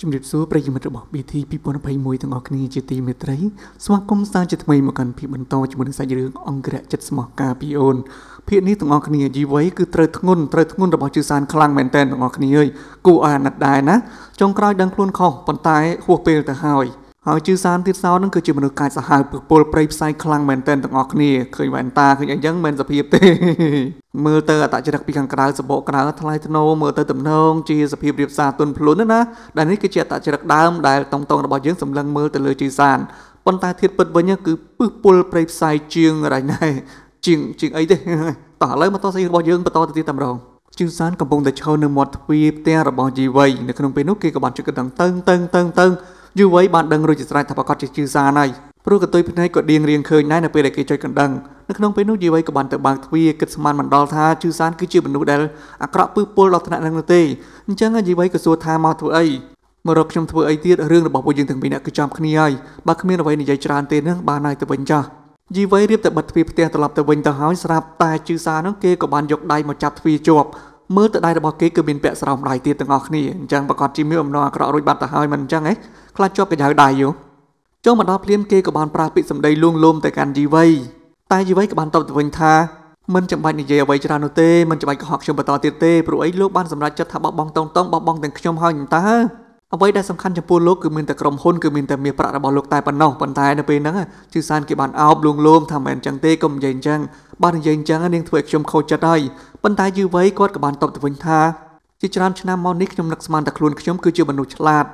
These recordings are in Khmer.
ជំរាបសួរប្រិយមិត្តរបស់ BT 2021ទាំងអស់គ្នាជាទីមេត្រីស្វាគមន៍សារជាថ្មីមកកាន់ភាពបន្តជាមួយនឹងសាច់រឿងអង្គរៈចិត្តស្មោះការពីអូនភាគនេះទាំងអស់គ្នាយីវ័យគឺត្រូវធ្ងន់ត្រូវធ្ងន់របស់ជឿសានខ្លាំងមែនទែនទាំងអស់គ្នាអើយគូអាណិតដែរណាចុងក្រោយដឹងខ្លួនខុសប៉ុន្តែហួសពេលទៅហើយ។ហើយជឺសានទៀតសោនឹងគឺជាមនុស្សកាចសាហាវពពលប្រៃផ្សាយខ្លាំងមែនតែនទាំងអស់គ្នាឃើញវ៉ែនតាឃើញអីចឹងមិនសភាពទេមើលទៅអតចរិកពីខាងក្រៅសបកក្រៅថ្លៃធ្នូមើលទៅទំនងជា សភាពរៀបសារទុនភ្លុនណាដែលនេះគឺជាអតចរិកដើមដែលតងតងរបស់យើងសម្លឹងមើលទៅលើជឺសានប៉ុន្តែធៀបពិតវិញគឺពឹសពលប្រៃផ្សាយជាងរ៉ៃណែជាងជាងអីទេតោះឥឡូវមកតោះស្អីរបស់យើងបន្តទៅទៀតតែម្ដងជឺសានកំពុងតែឈរនៅមាត់ទ្វារផ្ទះរបស់ជីវ័យនៅក្នុងពេលនោះគេក៏បានជិះកណ្ដឹងតឹងតឹងតឹងតឹងតឹងយុវ័យបានដឹងរួចជាស្រេចថាប្រកាសជាជឿសានហើយព្រោះកតុយភ្នែកក៏ដៀងរៀងឃើញដែរនៅពេលដែលគេចុចកណ្ដឹងនៅក្នុងពេលនោះយាយវ័យក៏បានទៅបើកទ្វារគិតស្មានមិនដល់ថាជឺសានគឺជាមនុស្សដែលអាក្រក់ពឹសពុលដល់ថ្នាក់នឹងនោះទេអញ្ចឹងយាយវ័យក៏សួរថាមកធ្វើអីមករកខ្ញុំធ្វើអីទៀតរឿងរបស់ពួកយើងទាំងពីរអ្នកគឺចំគ្នាហើយបើគ្មានអ្វីនិយាយច្រើនទេនឹងបានហើយទៅវិញចាស់ជីវ័យរៀបតែបិទទ្វារផ្ទះត្រឡប់ទៅវិញទៅហើយស្រាប់តែជឺសានោះគេក៏បានយកដៃមកចាប់ទ្វារជាប់មើលទៅដៃរបស់គេគឺមានពាក់ស្រោមដៃទៀតទាំងអស់គ្នាអញ្ចឹងប្រកាសជីមីអំណងអាក្រក់រួចបាត់ទៅហើយមិនអញ្ចឹងឯងខ្លាចជាប់កញ្ចៅដៃយូចុះមកដល់ភ្លាមគេក៏បានប្រាស់ពាក្យសម្ដីលួងលោមទៅកាន់ជីវីតែជីវីក៏បានតបទៅវិញថាមិនចាំបាច់និយាយអ្វីច្រើននោះទេមិនចាំបាច់កុហកខ្ញុំបន្តទៀតទេព្រោះអីលោកបានសម្រេចចិត្តថាបោះបង់តងតងបោះបង់ទាំងខ្ញុំហើយតើអ្វីដែលសំខាន់ចំពោះលោកគឺមានតែក្រុមហ៊ុនគឺមានតែមាសប្រាក់របស់លោកតែប៉ុណ្ណោះប៉ុន្តែនៅពេលហ្នឹងជឺសានគេបានអោបលួងលោមថាមិនអញ្ចឹងទេកុំនិយាយអញ្ចឹងបាននិយាយអញ្ចឹងនាងធ្វើឲ្យខ្ញុំខូចចិត្តហើយប៉ុន្តែយឺវ័យគាត់ក៏បានតបទៅវិញថាជាច្រើនឆ្នាំមកនេះខ្ញុំនឹកស្មានតែខ្លួនខ្ញុំគឺជាមនុស្សឆ្លាត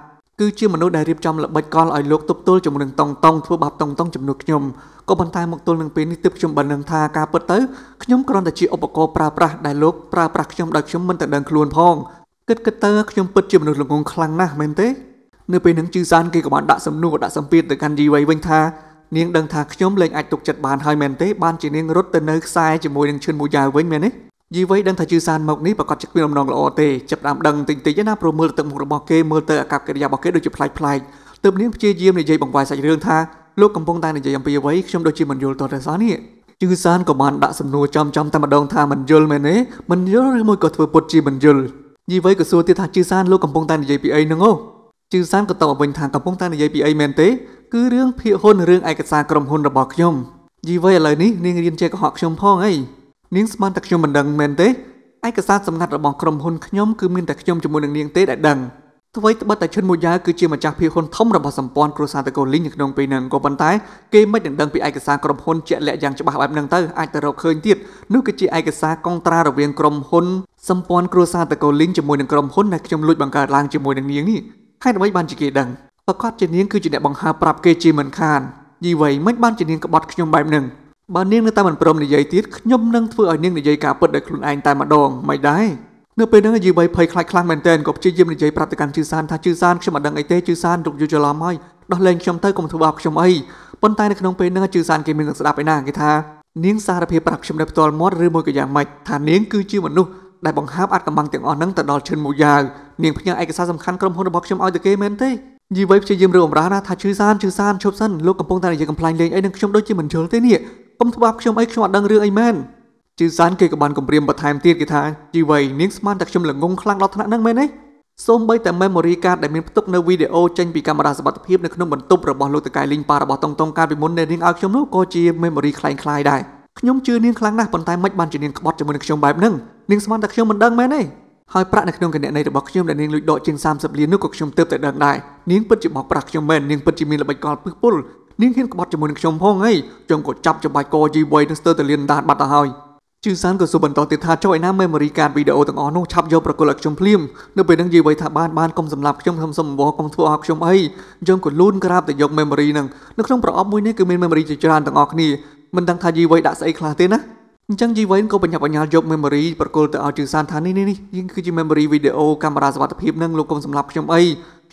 គឺជាមនុស្សដែលរៀបចំល្បិចកលឲ្យលោកទប់ទល់ជាមួយនឹងតង់តង់ធ្វើបាបតង់តង់ចំនួនខ្ញុំក៏ប៉ុន្តែមកទល់នឹងពេលនេះទើបខ្ញុំបាននឹងថាការពិតទៅខ្ញុំគ្រាន់តែជាឧបករណ៍ប្រើប្រាស់ដែលលោកប្រើប្រាស់ខ្ញុំដោយខ្ញុំមិនតែដឹងខ្លួនផងគិតគិតទៅខ្ញុំពិតជាមនុស្សល្ងងខ្លាំងណាស់មែនទេ នៅពេលនឹងជឺសានគេក៏បានដាក់សំណួរដាក់សម្ពាធទៅកាន់យីវៃវិញថានាងដឹងថាខ្ញុំលែងអាចទុកចិត្តបានហើយមែនទេបានជានាងរត់ទៅនៅខ្សែជាមួយនឹងឈិនមួយយ៉ាវវិញមែនទេយីវៃដឹងថាជឺសានមកនេះប្រកាសជាគ្មានអំណងល្អទេចាប់ដើមដឹងតិចតិចណាព្រោះមើលទឹកមុខរបស់គេមើលទៅអាកប្បកិរិយារបស់គេដូចជាប្លែកប្លែកទើបនាងព្យាយាមនិយាយបង្វែរសាច់រឿងថាលោកកំពុងតែនិយាយអំពីអ្វីខ្ញុំដូចជាមិនយល់តទៅសោះនេះជឺសានក៏បានដាក់សំណួរចំចំតែម្ដងថាមិនយល់មែនទេមិនយល់ឬមួយក៏ធ្វើពុតជាមិនយល់យីវ័យក៏សួរទៀតថាជឺសានលោកកំពុងតែនិយាយពីអីហ្នឹងអូជឺសានក៏តបវិញថាកំពុងតែនិយាយពីអីមែនទេគឺរឿងភាគហ៊ុនរឿងឯកសារក្រុមហ៊ុនរបស់ខ្ញុំយីវ័យឥឡូវនេះនាងរៀនចេះកុហកខ្ញុំផងអីនាងស្មានតែខ្ញុំមិនដឹងមែនទេឯកសារសម្ងាត់របស់ក្រុមហ៊ុនខ្ញុំគឺមានតែខ្ញុំជាមួយនឹងនាងទេដែលដឹងអ្វីត្បិតតែឈិនមួយយ៉ាគឺជាម្ចាស់ភាគហ៊ុនធំរបស់សម្ព័ន្ធគ្រួសារតកូលីងនៅក្នុងពេលហ្នឹងក៏ប៉ុន្តែគេមិនដណ្ដឹងពីឯកសារក្រុមហ៊ុនជាក់លាក់យ៉ាងច្បាស់បែបហ្នឹងទៅអាចទៅរកឃើញទៀតនោះគឺជាឯកសារកងត្រារវាងក្រុមហ៊ុនសម្ព័ន្ធគ្រួសារតកូលីងជាមួយនឹងក្រុមហ៊ុនដែលខ្ញុំលួចបង្កើតឡើងជាមួយនឹងនាងនេះហេតុអ្វីបានជាគេដឹងប្រកាសជានាងគឺជាអ្នកបង្ហើប្រាប់គេជាមិនខានយីវ៉ៃមិនបានជានាងក្បត់ខ្ញុំបែបហ្នឹងបើនាងនៅតែមិនព្រមនិយាយទៀតខ្ញុំនឹងធ្វើឲ្យនាងនិយាយការពិតដោយខ្លួនឯងតែម្ដងមិនដែរនៅពេលហ្នឹងយាយបីភ័យខ្លាចខ្លាំងមែនទែនក៏ព្យាយាមនិយាយប្រាប់ទៅកាន់ជឺសានថាជឺសានខ្ញុំអត់ដឹងអីទេជឺសានរកយូរច្រឡំហើយដោះលែងខ្ញុំទៅកុំធ្វើបាបខ្ញុំអីប៉ុន្តែនៅក្នុងពេលហ្នឹងជឺសានគេមាននឹងស្ដាប់ឯណាគេថានាងសារភាពប្រាប់ខ្ញុំដោយផ្ទាល់មាត់ឬមួយក៏យ៉ាងម៉េចថានាងគឺជាមនុស្សដែលបង្ហាបអាត់កំបាំងទាំងអស់ហ្នឹងទៅដល់ឈិនមួយយ៉ាវនាងផ្ញើឯកសារសំខាន់ក្រុមហ៊ុនរបស់ខ្ញុំឲ្យទៅគេមែនទេយីវៃព្យាយាមរើអំរាណាថាឈឺសានឈឺសានឈប់សិនលោកកំពុងតែនិយាយកំ pl ែងលេងអីនឹងខ្ញុំដូចជាមិនយល់ទេនេះកុំធ្វើបាបខ្ញុំអីខ្ញុំអត់ដឹងរឿងអីមែនជឺសានគេក៏បានគម្រាមបន្ថែមទៀតគេថាជីវ័យនាងស្មានតែខ្ញុំល្ងងខ្លាំងដល់ថ្នាក់ហ្នឹងមែនទេសូម្បីតែ memory card ដែលមានផ្ទុកនៅវីដេអូចេញពីកាមេរ៉ាសុវត្ថិភាពនៅក្នុងបន្ទប់របស់លោកតកែលីងប៉ារបស់តុងតុងកាលពីមុនដែលនាងឲ្យខ្ញុំនោះក៏ជា memory คล้ายคล้ายដែរខ្ញុំជឿនាងខ្លាំងណាស់ប៉ុន្តែមិនបានជានាងក្បត់ជាមួយនឹងខ្ញុំបែបហ្នឹងនាងស្មានតែខ្ញុំមិនដឹងមែនទេហើយប្រាក់នៅក្នុងគណនីរបស់ខ្ញុំដែលនាងលួចដកជាង30លាននោះក៏ខ្ញុំទើបតែដឹងដែរនាងពិតជាបោកប្រាស់ខ្ញុំមែននាងពិតជាមានល្បិចកលពឹសពុលនាងហ៊ានក្បត់ជាមួយនឹងខ្ញុំផងហើយខ្ញុំក៏ចាប់ច្បាច់កជីវ័យនឹងស្ទើរតែលានដានបាត់ទៅហើយជឿសានក៏សួរបន្តទៀតថាចុះឯណា memory card វីដេអូទាំងអស់នោះឆាប់យកប្រកល់ឲ្យខ្ញុំភ្លាមនៅពេលហ្នឹងនិយាយໄວថាបានបានកុំសម្លាប់ខ្ញុំខ្ញុំសុំវកុំធ្វើឲ្យខ្ញុំអីយើងក៏លូនក្រាបទៅយក memory ហ្នឹងនៅក្នុងប្រអប់មួយនេះគឺមាន memory ជាច្រើនទាំងអស់គ្នាមិនដឹងថាយីវ័យដាក់ស្អីខ្លះទេណាអញ្ចឹងយីវ័យក៏បញ្ញាបញ្ញាយក memory ប្រកល់ទៅឲ្យជឿសានថានេះនេះនេះគឺជា memory វីដេអូកាមេរ៉ាសុវត្ថិភាពហ្នឹងលោកកុំសម្លាប់ខ្ញុំអី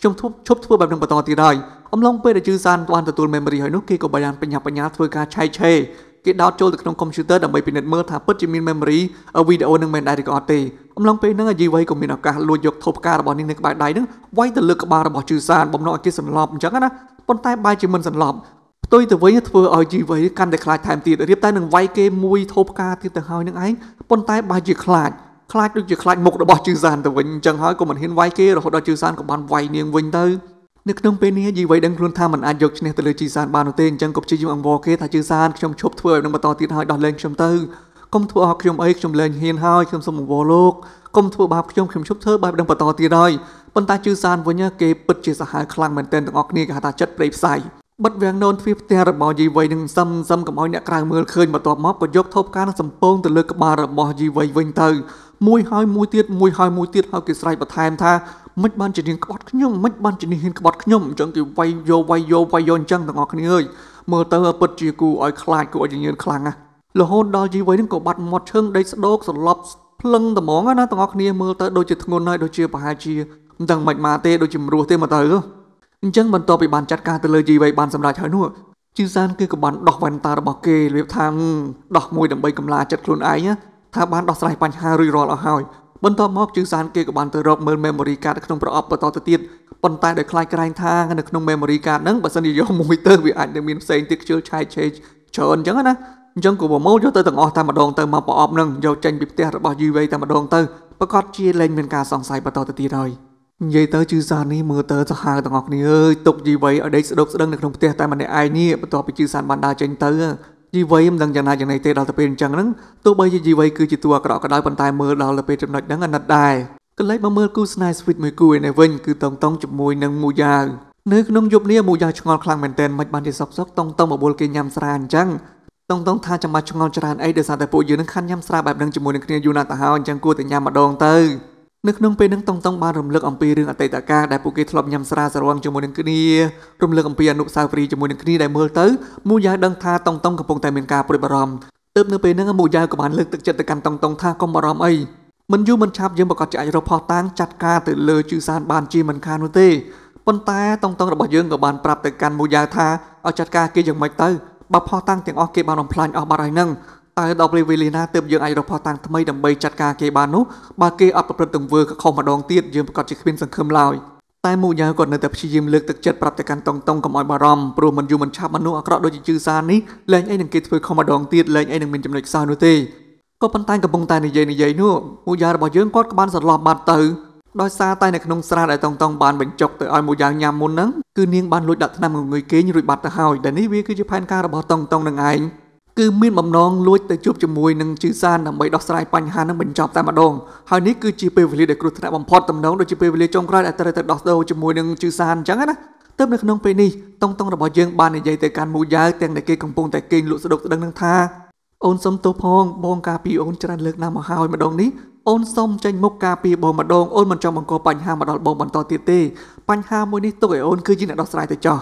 ខ្ញុំធប់ឈប់ធ្វើបែបនឹងបន្តទៀតហើយអំឡុងពេលដែលជឿសានបានទទួល memory ហើយនោះគេក៏បានបញ្ញាបញ្ញាធ្វើការឆែកឆេរគេដោតចូលទៅក្នុងកុំព្យូទ័រដើម្បីពិនិត្យមើលថាពិតជាមាន memory វីដេអូនឹងមែនដែរឬក៏អត់ទេអំឡុងពេលហ្នឹងអាយីវ័យក៏មានឱកាសលួចយកធូបផ្ការបស់នាងនៅក្បែរដៃហ្នឹងវាយទៅលើក្បាលរបស់ជឺសានបំណងឲ្យគេសន្លប់អញ្ចឹងណាប៉ុន្តែបែរជាមិនសន្លប់ផ្ទុយទៅវិញធ្វើឲ្យជីវ័យកាន់តែខ្លាចថែមទៀតរៀបតែនឹងវាយគេមួយធូបផ្កាទៀតទៅហើយនឹងឯងប៉ុន្តែបែរជាខ្លាចខ្លាចដូចជាខ្លាចមុខរបស់ជឺសានទៅវិញអញ្ចឹងហើយក៏មិនហ៊ានវាយគេរហូតដល់ជឺសានក៏បានវាយនាងវិញទៅនៅក្នុងពេលនេះយីវ័យដឹងខ្លួនថាមិនអាចយកឈ្នះទៅលើជីសានបាននោះទេអញ្ចឹងក៏ព្យាយាមអង្វរគេថាជីសានខ្ញុំឈប់ធ្វើឲ្យនឹងបន្តទៀតហើយដោះលែងខ្ញុំទៅកុំធ្វើអស់ខ្ញុំអីខ្ញុំលែងហ៊ានហើយខ្ញុំសូមអង្វរលោកកុំធ្វើបាបខ្ញុំខ្ញុំឈប់ធ្វើបែបនឹងបន្តទៀតហើយប៉ុន្តែជីសានវិញគេពិតជាសាហាវខ្លាំងមែនទែនទាំងអស់គ្នាគេហៅថាចិត្តព្រៃផ្សាយបិទវាំងនូនទ្វារផ្ទះរបស់យីវ័យនឹងសឹមសឹមកុំឲ្យអ្នកក្រៅមើលឃើញបន្ទាប់មកក៏យកថូផ្កានឹងសំពងទៅលើក្បាលរបស់យីវ័យវិញទៅមួយហើយមួយទៀតមួយហើយមួយទៀតហើយគេស្រែកបន្ថែមថាមិនបានជានាងក្បត់ខ្ញុំមិនបានជានាងហ៊ានក្បត់ខ្ញុំអញ្ចឹងគេវាយយកវាយយកវាយយកអញ្ចឹងទាំងអស់គ្នាអើយមើលទៅពិតជាគូឲ្យខ្លាចគូឲ្យញញើតខ្លាំងណាស់រហូតដល់ជីវីនឹងក៏បាត់មាត់ឈឹងដេកស្ដោកសន្លប់ភ្លឹងត្មងណាទាំងអស់គ្នាមើលទៅដូចជាធ្ងន់ហើយដូចជាប្រហែលជាមិនដឹងមិនមកទេដូចជាមរស់ទេមកទៅអញ្ចឹងបន្ទាប់ពីបានចាត់ការទៅលើជីវីបានសម្រេចហើយនោះជឺសានគឺក៏បានដោះវ៉ែនតារបស់គេលៀបថាដោះមួយដើម្បីកម្លាចិត្តខ្លួនឯងថាបានដោះស្រាយបញ្ហារួចរាល់អស់ហើយបន្ទាប់មកជើងសាហានគេក៏បានទៅរកមើល memory card ក្នុងប្រអប់បន្តទៅទៀតប៉ុន្តែដោយខ្លាចក្រែងថានៅក្នុង memory card ហ្នឹងបើសិនជាយកមួយទៅវាអាចនឹងមានផ្សេងទៀតខ្ជិលឆាយឆេច្រើនអញ្ចឹងណាអញ្ចឹងក៏ប្រមូលយកទៅទាំងអស់តែម្ដងទៅមកប្រអប់នឹងយកចេញពីផ្ទះរបស់យីវេតែម្ដងទៅប្រកាសជាលែងមានការសង្ស័យបន្តទៅទៀតហើយនិយាយទៅជឺសាននេះមើលទៅសាហាវទាំងអស់គ្នាអើយទុកយីវេឲ្យដេកស្ដុកស្ដឹងនៅក្នុងផ្ទះតែម្នាក់ឯងនេះបន្ទាប់ពីជឺសានបានដើរចេញទៅជីវ័យមិនដឹងយ៉ាងណាយ៉ាងណីទេដល់ទៅពេលអញ្ចឹងហ្នឹងទោះបីជាជីវ័យគឺជាតួអាក្រក់ក៏ដោយប៉ុន្តែមើលដល់ទៅពេលចំណុចហ្នឹងអាណិតដែរកន្លែងមកមើលគូស្នេហ៍ស្វីតមួយគូឯនេះវិញគឺតងតងជាមួយនឹងមូយ៉ាវនៅក្នុងយប់នេះមូយ៉ាវឆ្ងល់ខ្លាំងមែនទែនមិនបានជាសុកសុកតងតងបបួលគេញ៉ាំស្រាអញ្ចឹងតងតងថាចាំបាច់ឆ្ងល់ច្រើនអីដោយសារតែពួកយើងនឹងខាន់ញ៉ាំស្រាបែបហ្នឹងជាមួយនឹងគ្នាយូរណាស់ទៅហើយអញ្ចឹងគួរតែញ៉ាំម្ដងទៅនៅក្នុងពេលនឹងតងតងបានរំលឹកអំពីរឿងអតីតកាលដែលពួកគេធ្លាប់ញ៉ាំស្រាសរងជាមួយនឹងគ្នារំលឹកអំពីអនុស្សាវរីយ៍ជាមួយនឹងគ្នាដែលមើលទៅមូយ៉ាដឹងថាតងតងកំពុងតែមានការព្រួយបារម្ភទៅនៅពេលហ្នឹងមូយ៉ាក៏បានលើកទឹកចិត្តទៅកាន់តងតងថាកុំបារម្ភអីមិនយូរមិនឆាប់យើងប្រកាសជាអាចរកផោះតាំងចាត់ការទៅលើជឺសានបានជាមិនខាននោះទេប៉ុន្តែតងតងរបស់យើងក៏បានប្រាប់ទៅកាន់មូយ៉ាថាឲ្យចាត់ការគេយ៉ាងម៉េចទៅបើផោះតាំងទាំងអស់គេបានបំផ្លាញអស់បាត់ហើយហ្នឹងតើដល់ពេលវេលាណាទើបយើងអាចរកផុសតាំងថ្មីដើម្បីចាត់ការគេបាននោះបើគេអត់ប្រព្រឹត្តទង្វើខុសម្ដងទៀតយើងប្រកាសជាគ្មានសង្ឃឹមឡើយតែមួយយ៉ាងគាត់នៅតែព្យាយាមលើកទឹកចិត្តប្រាប់ទៅកាន់តុងតុងកុំឲ្យបារម្ភព្រោះមិនយូរមិនឆាប់មនុស្សអាក្រក់ដូចជាជឺសាននេះលែងអីនឹងគេធ្វើខុសម្ដងទៀតលែងអីនឹងមានចំណុចខ្សោយនោះទេក៏ប៉ុន្តែកំពុងតែនិយាយនិយាយនោះមួយយ៉ាងរបស់យើងគាត់ក៏បានសន្លប់បាត់ទៅដោយសារតែនៅក្នុងស្រាដែលតុងតុងបានបញ្ចុកទៅឲ្យមួយយ៉ាងញ៉ាំមុនហ្នឹងគឺនាងបានលួចដាក់ថ្នាំងងុយគេងរួចបាត់ទៅហើយដែលនេះវាគឺជាផែនការរបស់តុងតុងនឹងឯងគឺមានបំណងលួចទៅជួបជាមួយនឹងជឺសានដើម្បីដោះស្រាយបញ្ហានឹងបញ្ចប់តែម្ដងហើយនេះគឺជាពេលវេលាដែលគ្រោះថ្នាក់បំផុតតំណងដូចជាពេលវេលាចុងក្រោយដែលត្រូវទៅដោះដូរជាមួយនឹងជឺសានអញ្ចឹងណាទៅនៅក្នុងពេលនេះតុងតុងរបស់យើងបាននិយាយទៅកាន់មូយ៉ាវទាំងដែលគេកំពុងតែគេងលក់ស្ដុកស្ដឹងនឹងថាអូនសុំទោសផងបងការពីអូនច្រើនលើកណាស់មកហើយម្ដងនេះអូនសុំចេញមុខការពីបងម្ដងអូនមិនចង់បង្កបញ្ហាមកដល់បងបន្តទៀតទេបញ្ហាមួយនេះទុកឲ្យអូនគឺជាអ្នកដោះស្រាយទៅចោះ